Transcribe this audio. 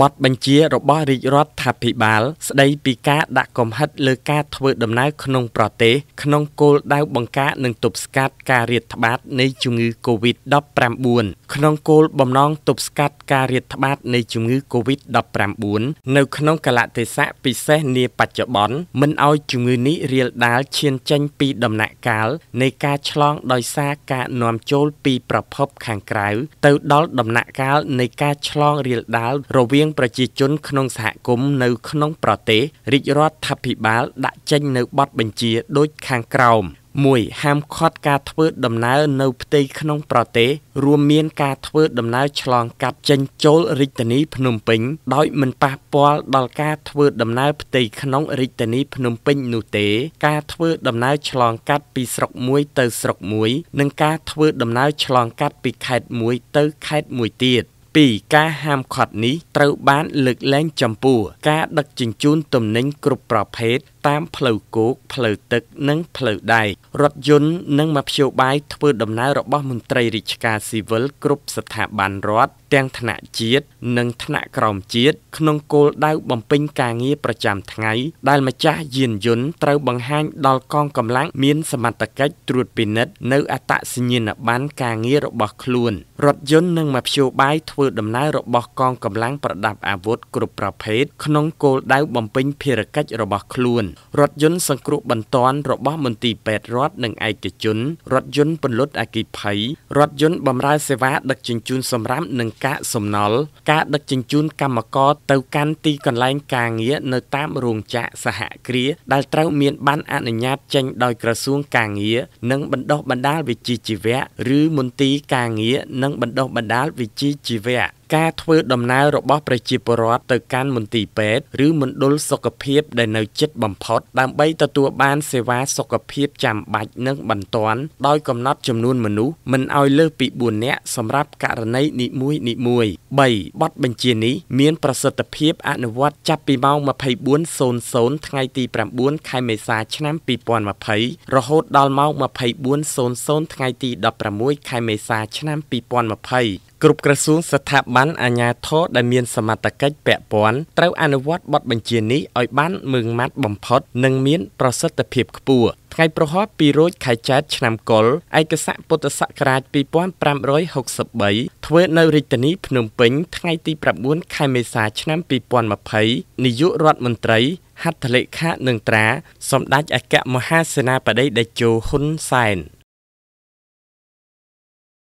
បទបញ្ជារបស់រាជរដ្ឋាភិបាលស្ដីពីការដាក់កំហិតលើការធ្វើដំណើរក្នុងប្រទេសក្នុងគោលដៅបង្ការនិងទប់ស្កាត់ការរាតត្បាតនៃជំងឺ Covid-19 ក្នុងគោលបំណងទប់ស្កាត់ការរាតត្បាតនៃជំងឺ Covid-19 នៅក្នុងកលៈទេសៈពិសេសនាបច្ចុប្បន្នមិនឲ្យជំងឺនេះរាលដាលឈានចេញពីដំណាក់កាលនៃការឆ្លងដោយសារការនាំចូលពីប្រភពខាងក្រៅទៅដល់ដំណាក់កាលនៃការឆ្លងរាលដាលរវាងប្រជាជនក្នុងសហគមន៍នៅក្នុងប្រទេសរាជរដ្ឋាភិបាលដាក់ចេញនៅបទបញ្ជាដូចខាងក្រោម1ហាមឃាត់ការធ្វើដំណើរនៅផ្ទៃក្នុងប្រទេសរួមមានការធ្វើដំណើរឆ្លងកាត់ចេញចូលរាជធានីភ្នំពេញដោយមិនប៉ះពាល់ដល់ការធ្វើដំណើរផ្ទៃក្នុងរាជធានីភ្នំពេញនោះទេការធ្វើដំណើរឆ្លងកាត់ពីស្រុកមួយទៅស្រុកមួយនិងការធ្វើដំណើរឆ្លងកាត់ពីខេត្តមួយទៅខេត្តមួយទៀតពីការហាមឃាត់នេះត្រូវបានលើកលែងចំពោះការដឹកជញ្ជូនទំនិញគ្រប់ប្រភេទតាមផ្លូវគោកផ្លូវទឹកនិងផ្លូវដែករថយន្តនិងមធ្យោបាយធ្វើដំណើររបស់មន្ត្រីរាជការស៊ីវិលគ្រប់ស្ថាប័នរដ្ឋទាំងថ្នាក់ជាតិនិងថ្នាក់ក្រោមជាតិក្នុងគោលដៅបំពេញការងារប្រចាំថ្ងៃ ដែលម្ចាស់យានយន្តត្រូវបង្ហាញដល់កងកម្លាំងមានសមត្ថកិច្ចត្រួតពិនិត្យនៅអត្តសញ្ញាណប័ណ្ណការងាររបស់ខ្លួនរថយន្តនិងមធ្យោបាយធ្វើដំណើររបស់កងកម្លាំងប្រដាប់អាវុធគ្រប់ប្រភេទក្នុងគោលដៅបំពេញភារកិច្ចរបស់ខ្លួនរថយន្តសង្គ្រោះបន្ទាន់របស់មន្ទីរពេទ្យរដ្ឋនិងឯកជនរថយន្តពន្លត់អគិភ័យរថយន្តបម្រើសេវា ដឹកជញ្ជូនសម្រាប់និងកាកសំណល់ការ ដឹកជញ្ជូនកម្មករទៅកាន់ទីកន្លែងការងារនៅតាមរោងចក្រសហគ្រាសដែលត្រូវមានបានអនុញ្ញាតចេញ ដោយក្រសួងការងារនិងបណ្ដុះបណ្ដាលវិជ្ជាជីវៈឬមន្ទីរការងារនិងបណ្ដុះបណ្ដាលវិជ្ជាជីវៈការធ្វើដំណើររបស់ប្រជាពលរដ្ឋទៅកាន់មន្ទីរពេទ្យឬមណ្ឌលសុខភាពដែលនៅជិតបំផុត ដើម្បីទទួលបានសេវាសុខភាពចាំបាច់និងបន្ទាន់ដោយកំណត់ចំនួនមនុស្សមិនឲ្យលើសពី4នាក់សម្រាប់ករណីនីមួយនីមួយ3បទបញ្ជានេះមានប្រសិទ្ធភាពអនុវត្តចាប់ពីម៉ោង24:00ថ្ងៃទី9ខែមេសា ឆ្នាំ2020រហូតដល់ម៉ោង24:00ថ្ងៃទី16ខែមេសាឆ្នាំ2020គ្រប់ក្រសួងស្ថាប័នអាជ្ញាធរដែលមានសមត្ថកិច្ចពាក់ព័ន្ធត្រូវអនុវត្តបទបញ្ជានេះឲ្យបានមឹងម៉ាត់បំផុតនិងមានប្រសិទ្ធភាពខ្ពស់ថ្ងៃប្រហោះ2រោចខែចែកឆ្នាំកុលឯកសារពុទ្ធសករាជ2563ធ្វើនៅរាជធានីភ្នំពេញថ្ងៃទី9ខែមេសាឆ្នាំ2020នាយករដ្ឋមន្ត្រី ហត្ថលេខានឹងត្រាសម្ដេចអគ្គមហាសេនាបតីតេជោហ៊ុនសែន